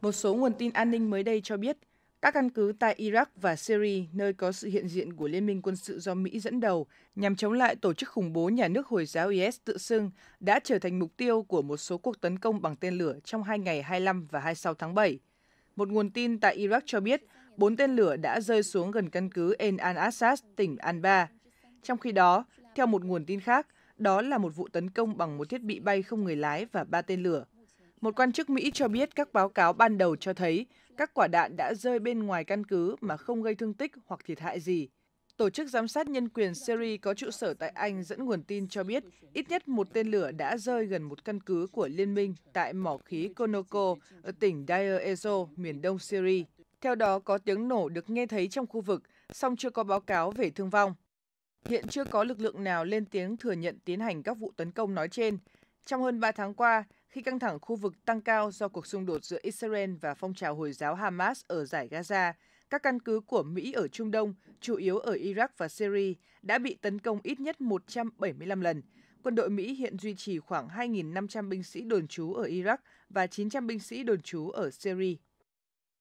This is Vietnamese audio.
Một số nguồn tin an ninh mới đây cho biết, các căn cứ tại Iraq và Syria, nơi có sự hiện diện của Liên minh quân sự do Mỹ dẫn đầu nhằm chống lại tổ chức khủng bố nhà nước Hồi giáo IS tự xưng, đã trở thành mục tiêu của một số cuộc tấn công bằng tên lửa trong hai ngày 25 và 26 tháng 7. Một nguồn tin tại Iraq cho biết, bốn tên lửa đã rơi xuống gần căn cứ En al-Assad, tỉnh Anba. Trong khi đó, theo một nguồn tin khác, đó là một vụ tấn công bằng một thiết bị bay không người lái và ba tên lửa. Một quan chức Mỹ cho biết các báo cáo ban đầu cho thấy các quả đạn đã rơi bên ngoài căn cứ mà không gây thương tích hoặc thiệt hại gì. Tổ chức giám sát nhân quyền Syria có trụ sở tại Anh dẫn nguồn tin cho biết ít nhất một tên lửa đã rơi gần một căn cứ của liên minh tại mỏ khí Konoko ở tỉnh Deir ez miền đông Syria. Theo đó, có tiếng nổ được nghe thấy trong khu vực, song chưa có báo cáo về thương vong. Hiện chưa có lực lượng nào lên tiếng thừa nhận tiến hành các vụ tấn công nói trên, trong hơn 3 tháng qua, khi căng thẳng khu vực tăng cao do cuộc xung đột giữa Israel và phong trào Hồi giáo Hamas ở giải Gaza, các căn cứ của Mỹ ở Trung Đông, chủ yếu ở Iraq và Syria, đã bị tấn công ít nhất 175 lần. Quân đội Mỹ hiện duy trì khoảng 2.500 binh sĩ đồn trú ở Iraq và 900 binh sĩ đồn trú ở Syria.